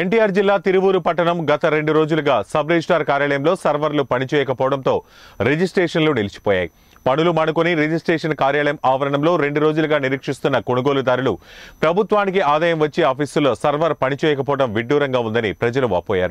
ఎన్టీఆర్ జిల్లా తిరువూరు పట్టణం గత రెండు రోజులుగా సబ్ రిజిస్టార్ కార్యాలయంలో సర్వర్లు పనిచేయకపోవడంతో రిజిస్ట్రేషన్లు నిలిచిపోయాయి పనులు మానుకొని రిజిస్ట్రేషన్ కార్యాలయం ఆవరణంలో రెండు రోజులుగా నిరీక్షిస్తున్న కొనుగోలుదారులు ప్రభుత్వానికి ఆదాయం వచ్చి ఆఫీసులో సర్వర్ పనిచేయకపోవడం విడ్డూరంగా ఉందని ప్రజలు వాపోయారు